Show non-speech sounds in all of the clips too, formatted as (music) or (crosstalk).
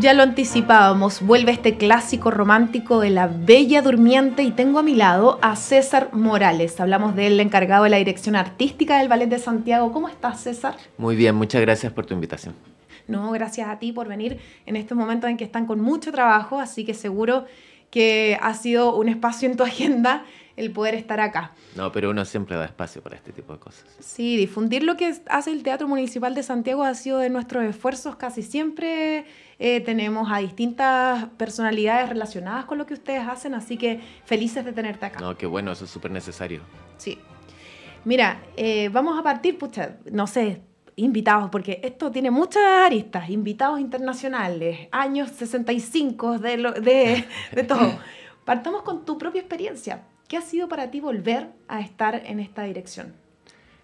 Ya lo anticipábamos, vuelve este clásico romántico de la Bella Durmiente y tengo a mi lado a César Morales. Hablamos de él, encargado de la dirección artística del Ballet de Santiago. ¿Cómo estás, César? Muy bien, muchas gracias por tu invitación. No, gracias a ti por venir en estos momentos en que están con mucho trabajo, así que seguro que ha sido un espacio en tu agenda el poder estar acá. No, pero uno siempre da espacio para este tipo de cosas. Sí, difundir lo que hace el Teatro Municipal de Santiago ha sido de nuestros esfuerzos casi siempre. Eh, tenemos a distintas personalidades relacionadas con lo que ustedes hacen, así que felices de tenerte acá. No, qué bueno, eso es súper necesario. Sí. Mira, eh, vamos a partir, pucha, no sé, invitados, porque esto tiene muchas aristas, invitados internacionales, años 65 de, de, de todo. (laughs) Partamos con tu propia experiencia. ¿Qué ha sido para ti volver a estar en esta dirección?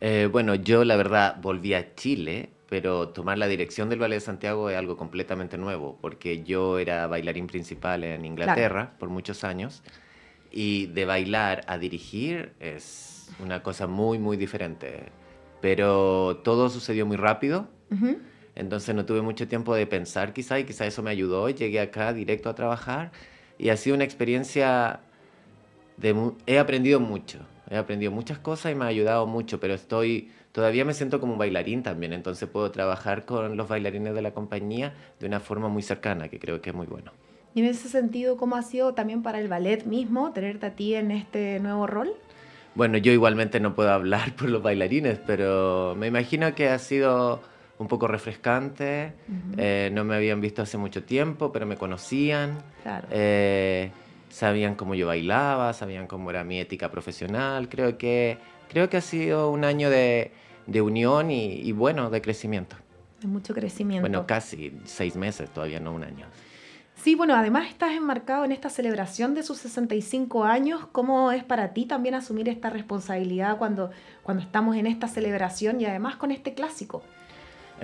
Eh, bueno, yo la verdad volví a Chile, pero tomar la dirección del Ballet de Santiago es algo completamente nuevo, porque yo era bailarín principal en Inglaterra por muchos años, y de bailar a dirigir es una cosa muy, muy diferente. Pero todo sucedió muy rápido. Entonces no tuve mucho tiempo de pensar quizá y quizá eso me ayudó. Llegué acá directo a trabajar y ha sido una experiencia he aprendido mucho, he aprendido muchas cosas y me ha ayudado mucho, pero estoy, todavía me siento como un bailarín también, entonces puedo trabajar con los bailarines de la compañía de una forma muy cercana, que creo que es muy bueno. Y en ese sentido, ¿cómo ha sido también para el ballet mismo tenerte a ti en este nuevo rol? Bueno, yo igualmente no puedo hablar por los bailarines, pero me imagino que ha sido un poco refrescante. Eh, no me habían visto hace mucho tiempo, pero me conocían. Claro. Eh, sabían cómo yo bailaba, sabían cómo era mi ética profesional. Creo que, creo que ha sido un año de, de unión y, y, bueno, de crecimiento. De mucho crecimiento. Bueno, casi seis meses, todavía no un año. Sí, bueno, además estás enmarcado en esta celebración de sus 65 años. ¿Cómo es para ti también asumir esta responsabilidad cuando, cuando estamos en esta celebración y además con este clásico?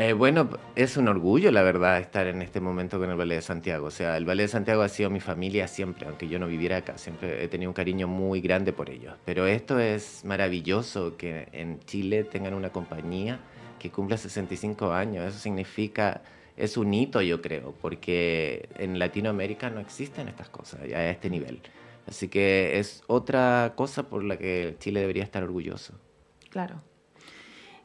Eh, bueno, es un orgullo, la verdad, estar en este momento con el Ballet de Santiago. O sea, el Ballet de Santiago ha sido mi familia siempre, aunque yo no viviera acá. Siempre he tenido un cariño muy grande por ellos. Pero esto es maravilloso, que en Chile tengan una compañía que cumpla 65 años. Eso significa, es un hito, yo creo, porque en Latinoamérica no existen estas cosas a este nivel. Así que es otra cosa por la que Chile debería estar orgulloso. Claro.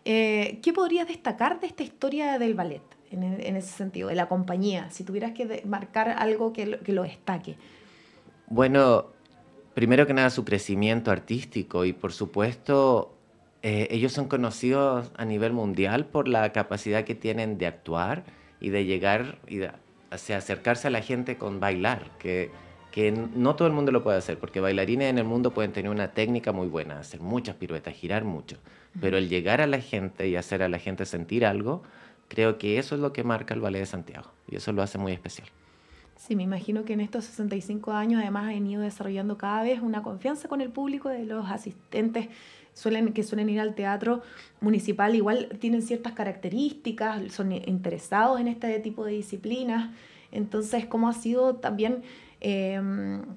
Eh, ¿Qué podrías destacar de esta historia del ballet en, e, ese sentido, de la compañía? Si tuvieras que marcar algo que lo, destaque. Bueno, primero que nada su crecimiento artístico y por supuesto eh, ellos son conocidos a nivel mundial por la capacidad que tienen de actuar y de llegar y acercarse a la gente con bailar, que, que no todo el mundo lo puede hacer, porque bailarines en el mundo pueden tener una técnica muy buena, hacer muchas piruetas, girar mucho pero el llegar a la gente y hacer a la gente sentir algo, creo que eso es lo que marca el Ballet de Santiago y eso lo hace muy especial. Sí, me imagino que en estos 65 años además han ido desarrollando cada vez una confianza con el público de los asistentes que suelen ir al teatro municipal. Igual tienen ciertas características, son interesados en este tipo de disciplinas. Entonces, ¿cómo ha sido también eh,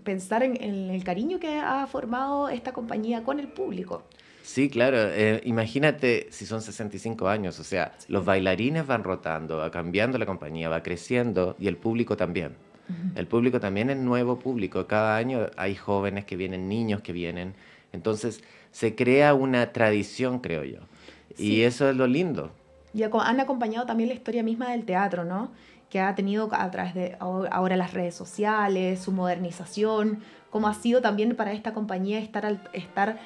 pensar en el cariño que ha formado esta compañía con el público? Sí, claro. Eh, imagínate si son 65 años, o sea, los bailarines van rotando, va cambiando la compañía, va creciendo y el público también. El público también es nuevo público. Cada año hay jóvenes que vienen, niños que vienen. Entonces se crea una tradición, creo yo. Y eso es lo lindo. Y han acompañado también la historia misma del teatro, ¿no? que ha tenido a través de ahora las redes sociales, su modernización, cómo ha sido también para esta compañía estar, estar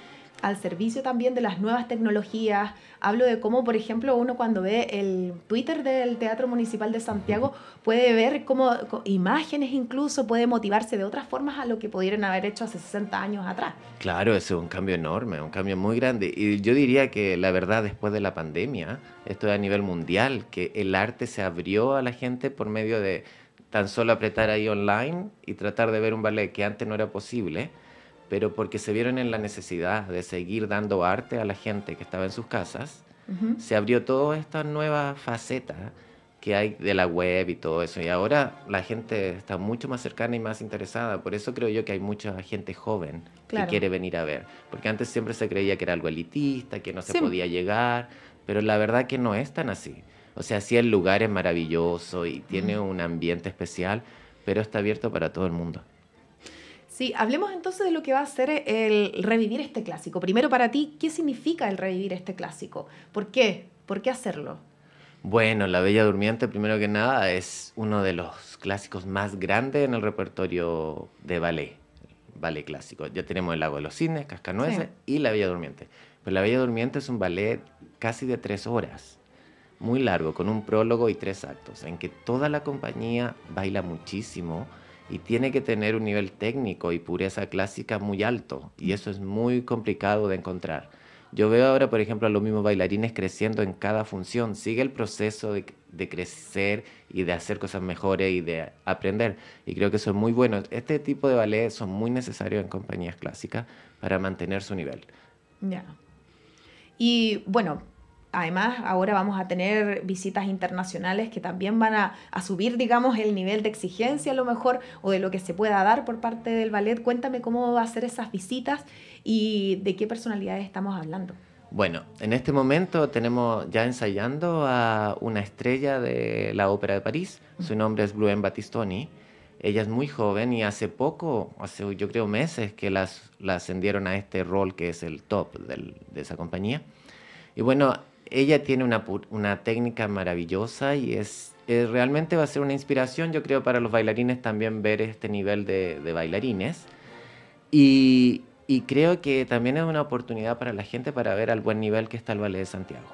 al servicio también de las nuevas tecnologías. Hablo de cómo, por ejemplo, uno cuando ve el Twitter del Teatro Municipal de Santiago puede ver cómo imágenes incluso puede motivarse de otras formas a lo que pudieran haber hecho hace 60 años atrás. Claro, eso es un cambio enorme, un cambio muy grande. Y yo diría que la verdad después de la pandemia, esto es a nivel mundial, que el arte se abrió a la gente por medio de tan solo apretar ahí online y tratar de ver un ballet que antes no era posible pero porque se vieron en la necesidad de seguir dando arte a la gente que estaba en sus casas, se abrió toda esta nueva faceta que hay de la web y todo eso. Y ahora la gente está mucho más cercana y más interesada. Por eso creo yo que hay mucha gente joven que quiere venir a ver. Porque antes siempre se creía que era algo elitista, que no se podía llegar, pero la verdad que no es tan así. O sea, sí el lugar es maravilloso y tiene un ambiente especial, pero está abierto para todo el mundo. Sí, hablemos entonces de lo que va a ser el revivir este clásico. Primero para ti, ¿qué significa el revivir este clásico? ¿Por qué? ¿Por qué hacerlo? Bueno, La Bella Durmiente, primero que nada, es uno de los clásicos más grandes en el repertorio de ballet, ballet clásico. Ya tenemos El Lago de los Cisnes, Cascanueces y La Bella Durmiente. Pero La Bella Durmiente es un ballet casi de tres horas, muy largo, con un prólogo y tres actos, en que toda la compañía baila muchísimo y tiene que tener un nivel técnico y pureza clásica muy alto y eso es muy complicado de encontrar. Yo veo ahora, por ejemplo, a los mismos bailarines creciendo en cada función. Sigue el proceso de, crecer y de hacer cosas mejores y de aprender. Y creo que eso es muy bueno. Este tipo de ballet son muy necesarios en compañías clásicas para mantener su nivel. Ya. Y bueno, Además, ahora vamos a tener visitas internacionales que también van a, a, subir, digamos, el nivel de exigencia a lo mejor o de lo que se pueda dar por parte del ballet. Cuéntame cómo va a ser esas visitas y de qué personalidades estamos hablando. Bueno, en este momento tenemos ya ensayando a una estrella de la Ópera de París. Su nombre es Bluen Battistoni. Ella es muy joven y hace poco, hace yo creo meses, que las, la ascendieron a este rol que es el top del, de esa compañía. Y bueno, ella tiene una, una técnica maravillosa y es, realmente va a ser una inspiración, yo creo, para los bailarines también ver este nivel de, bailarines. Y, y, creo que también es una oportunidad para la gente para ver al buen nivel que está el Ballet de Santiago.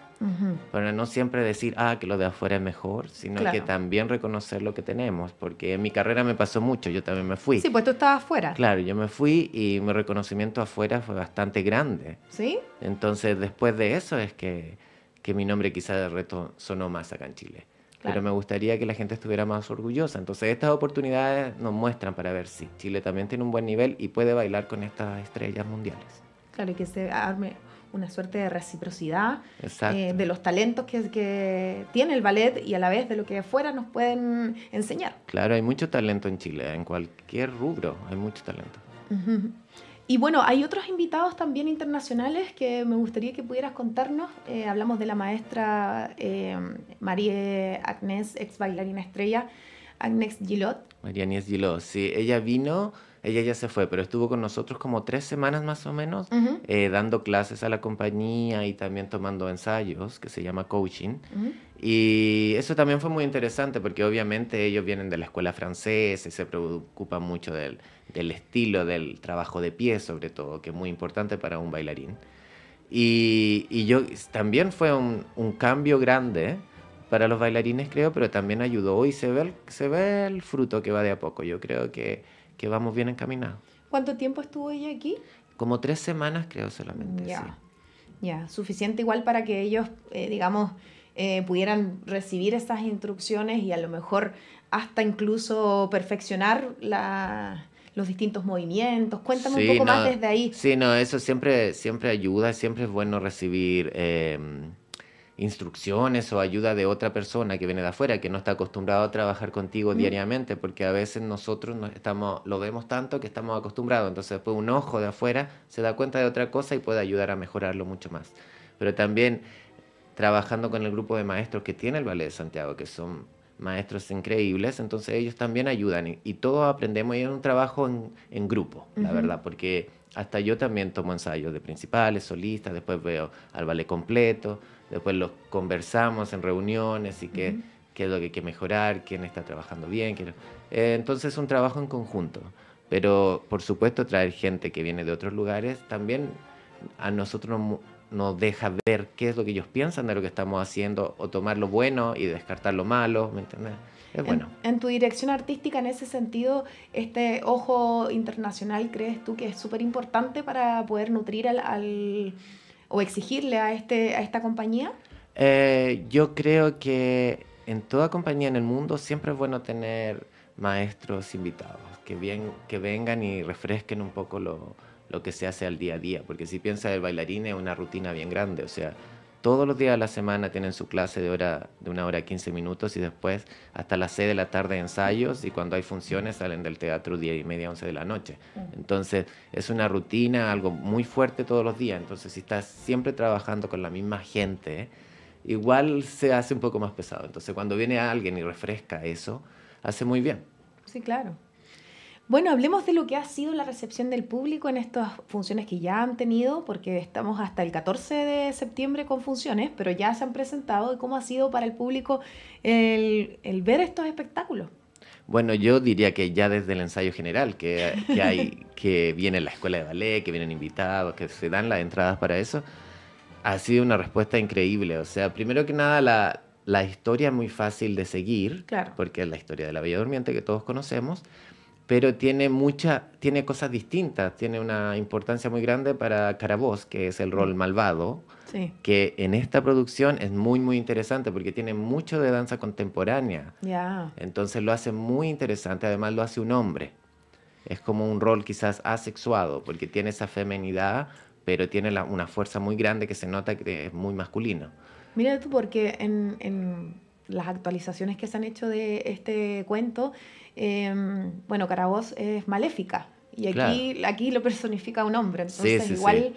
Para no siempre decir, ah, que lo de afuera es mejor, sino que también reconocer lo que tenemos, porque en mi carrera me pasó mucho, yo también me fui. Sí, pues tú estabas afuera. Claro, yo me fui y mi reconocimiento afuera fue bastante grande. ¿Sí? Entonces, después de eso es que que mi nombre quizá de reto sonó más acá en Chile. Pero me gustaría que la gente estuviera más orgullosa. Entonces estas oportunidades nos muestran para ver si Chile también tiene un buen nivel y puede bailar con estas estrellas mundiales. Claro, y que se arme una suerte de reciprocidad eh, de los talentos que, que, tiene el ballet y a la vez de lo que afuera nos pueden enseñar. Claro, hay mucho talento en Chile, en cualquier rubro hay mucho talento. Y bueno, hay otros invitados también internacionales que me gustaría que pudieras contarnos. Eh, hablamos de la maestra eh, María Agnes, ex bailarina estrella, Agnes Gilot. María Agnès Gilot, sí, ella vino, ella ya se fue, pero estuvo con nosotros como tres semanas más o menos, eh, dando clases a la compañía y también tomando ensayos, que se llama coaching. Y eso también fue muy interesante porque obviamente ellos vienen de la escuela francesa y se preocupan mucho del el estilo del trabajo de pie, sobre todo, que es muy importante para un bailarín. Y, y yo también fue un, cambio grande para los bailarines, creo, pero también ayudó y se ve el, se ve el fruto que va de a poco. Yo creo que, que vamos bien encaminados. ¿Cuánto tiempo estuvo ella aquí? Como tres semanas, creo solamente. Ya, suficiente igual para que ellos, eh, digamos, eh, pudieran recibir estas instrucciones y a lo mejor hasta incluso perfeccionar la, los distintos movimientos. Cuéntame un poco más desde ahí. Sí, no, eso siempre, siempre ayuda, siempre es bueno recibir em, instrucciones o ayuda de otra persona que viene de afuera, que no está acostumbrado a trabajar contigo diariamente, porque a veces nosotros estamos, lo vemos tanto que estamos acostumbrados, entonces después un ojo de afuera se da cuenta de otra cosa y puede ayudar a mejorarlo mucho más. Pero también trabajando con el grupo de maestros que tiene el Ballet de Santiago, que son maestros increíbles, entonces ellos también ayudan y, todos aprendemos y es un trabajo en, grupo, la verdad, porque hasta yo también tomo ensayos de principales, solistas, después veo al ballet completo, después los conversamos en reuniones y qué, es lo que hay que mejorar, quién está trabajando bien. Eh, entonces es un trabajo en conjunto, pero por supuesto traer gente que viene de otros lugares también a nosotros nos nos deja ver qué es lo que ellos piensan de lo que estamos haciendo o tomar lo bueno y descartar lo malo, ¿me entiendes? Es bueno. En, tu dirección artística, en ese sentido, este ojo internacional, ¿crees tú que es súper importante para poder nutrir al, o exigirle a, este, a esta compañía? Eh, yo creo que en toda compañía en el mundo siempre es bueno tener maestros invitados que, bien, que vengan y refresquen un poco lo, lo que se hace al día a día, porque si piensa el bailarín es una rutina bien grande, o sea, todos los días de la semana tienen su clase de, hora, de una hora a 15 minutos y después hasta las 6 de la tarde ensayos y cuando hay funciones salen del teatro 10 y media, 11 de la noche. Entonces es una rutina, algo muy fuerte todos los días, entonces si estás siempre trabajando con la misma gente, igual se hace un poco más pesado. Entonces cuando viene alguien y refresca eso, hace muy bien. Sí, claro. Bueno, hablemos de lo que ha sido la recepción del público en estas funciones que ya han tenido, porque estamos hasta el 14 de septiembre con funciones, pero ya se han presentado y cómo ha sido para el público el, el ver estos espectáculos. Bueno, yo diría que ya desde el ensayo general, que, que hay, (laughs) que viene la escuela de ballet, que vienen invitados, que se dan las entradas para eso, ha sido una respuesta increíble. O sea, primero que nada, la, la historia es muy fácil de seguir, claro. porque es la historia de la Bella Durmiente que todos conocemos pero tiene mucha, tiene cosas distintas, tiene una importancia muy grande para Caraboz, que es el rol mm. malvado, que en esta producción es muy, muy interesante porque tiene mucho de danza contemporánea. Ya. Entonces lo hace muy interesante, además lo hace un hombre. Es como un rol quizás asexuado, porque tiene esa femenidad, pero tiene una fuerza muy grande que se nota que es muy masculino. Mira tú, porque en las actualizaciones que se han hecho de este cuento, em, bueno, Caraboz es maléfica y aquí, aquí lo personifica un hombre, entonces igual...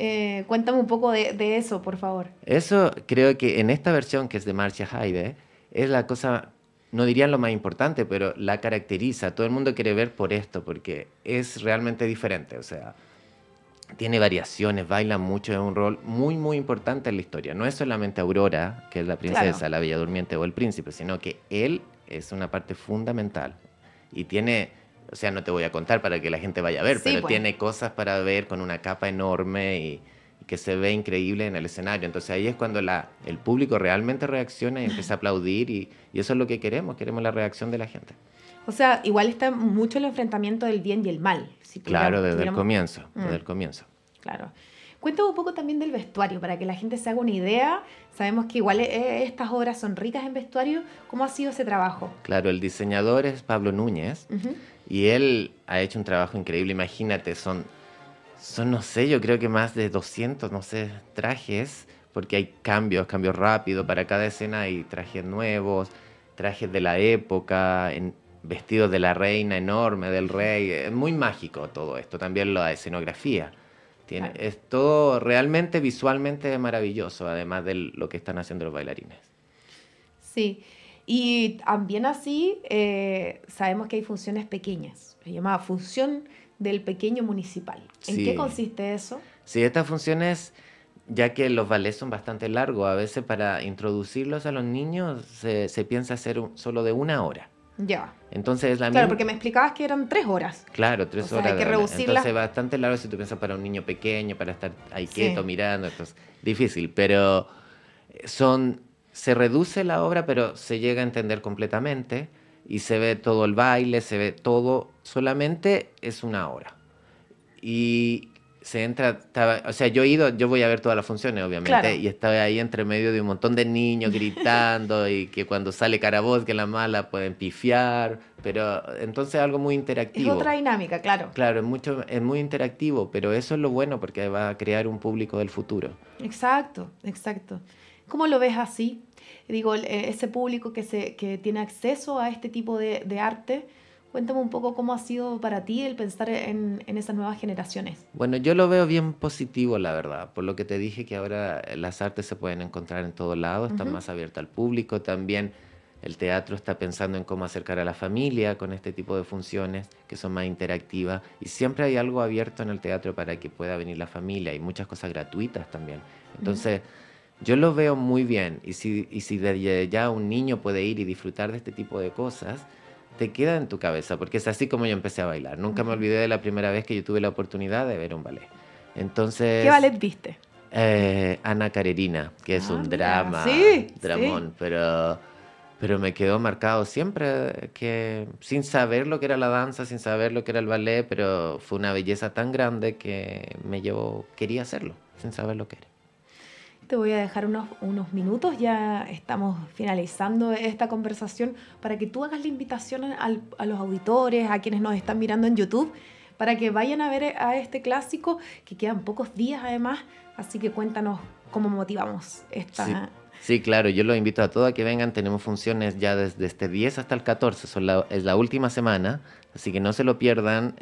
Eh, cuéntame un poco de, eso, por favor. Eso creo que en esta versión que es de Marcia Haide, es la cosa, no diría lo más importante, pero la caracteriza. Todo el mundo quiere ver por esto, porque es realmente diferente. O sea, tiene variaciones, baila mucho, es un rol muy, muy importante en la historia. No es solamente Aurora, que es la princesa, la bella durmiente o el príncipe, sino que él es una parte fundamental y tiene o sea, no te voy a contar para que la gente vaya a ver, pero pues. tiene cosas para ver con una capa enorme y, que se ve increíble en el escenario. Entonces ahí es cuando el público realmente reacciona y empieza a (laughs) aplaudir y, eso es lo que queremos, queremos la reacción de la gente. O sea, igual está mucho el enfrentamiento del bien y el mal claro, desde el comienzo, mm. desde el comienzo. Claro. Cuéntame un poco también del vestuario, para que la gente se haga una idea. Sabemos que igual eh, estas obras son ricas en vestuario. ¿Cómo ha sido ese trabajo? Claro, el diseñador es Pablo Núñez y él ha hecho un trabajo increíble. Imagínate, son, son, no sé, yo creo que más de 200, no sé, trajes, porque hay cambios, cambios rápidos. Para cada escena hay trajes nuevos, trajes de la época. En, vestidos de la reina enorme, del rey. Es muy mágico todo esto, también la escenografía. Tiene, Es todo realmente visualmente maravilloso, además de lo que están haciendo los bailarines. Sí, y también así eh, sabemos que hay funciones pequeñas, se llama función del pequeño municipal. ¿En qué consiste eso? Sí, estas funciones, ya que los ballets son bastante largos, a veces para introducirlos a los niños se, piensa hacer solo de una hora. Ya. Entonces la Claro, porque me explicabas que eran tres horas. Claro, tres horas. que reducirla... Entonces bastante largo si tú piensas para un niño pequeño, para estar ahí quieto mirando. es difícil, pero eh, son... Se reduce la obra, pero se llega a entender completamente y se ve todo el baile, se ve todo. Solamente es una hora. Y se entra, o sea, yo he ido, yo voy a ver todas las funciones, obviamente, y estaba ahí entre medio de un montón de niños gritando (laughs) y que cuando sale Caraboz, que la mala pueden pifiar, pero entonces algo muy interactivo. Es otra dinámica, claro. Claro, es, mucho, es muy interactivo, pero eso es lo bueno porque va a crear un público del futuro. Exacto, exacto. ¿Cómo lo ves así? Digo, eh, ese público que, se, tiene acceso a este tipo de arte, Cuéntame un poco cómo ha sido para ti el pensar en, esas nuevas generaciones. Bueno, yo lo veo bien positivo, la verdad, por lo que te dije que ahora eh, las artes se pueden encontrar en todos lados, están más abiertas al público, también el teatro está pensando en cómo acercar a la familia con este tipo de funciones que son más interactivas y siempre hay algo abierto en el teatro para que pueda venir la familia y muchas cosas gratuitas también. Entonces... Yo lo veo muy bien y si, y si desde ya un niño puede ir y disfrutar de este tipo de cosas, te queda en tu cabeza, porque es así como yo empecé a bailar. Nunca me olvidé de la primera vez que yo tuve la oportunidad de ver un ballet. Entonces, ¿Qué ballet viste? Eh, Ana Carerina, que es un ah, drama, dramón, pero pero me quedó marcado siempre que sin saber lo que era la danza, sin saber lo que era el ballet, pero fue una belleza tan grande que me llevó, quería hacerlo, sin saber lo que era. Te voy a dejar unos, unos minutos, ya estamos finalizando esta conversación, para que tú hagas la invitación a los auditores, a quienes nos están mirando en YouTube, para que vayan a ver a este clásico, que quedan pocos días además, así que cuéntanos cómo motivamos esta... Sí. claro, yo los invito a todos a que vengan. Tenemos funciones ya desde este 10 hasta el 14, es la última semana. Así que no se lo pierdan,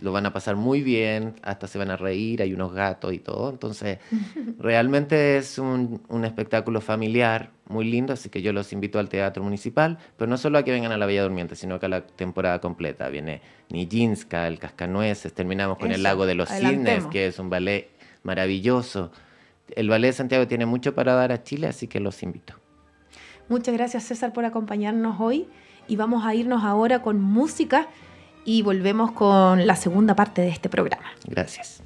lo van a pasar muy bien, hasta se van a reír, hay unos gatos y todo. Entonces, (laughs) realmente es un, espectáculo familiar muy lindo, así que yo los invito al Teatro Municipal, pero no solo a que vengan a La Bella Durmiente, sino que a la temporada completa. Viene Nijinska, El Cascanueces, terminamos con El Lago de los Cisnes, que es un ballet maravilloso. El Ballet de Santiago tiene mucho para dar a Chile, así que los invito. Muchas gracias César por acompañarnos hoy y vamos a irnos ahora con música y volvemos con la segunda parte de este programa. Gracias.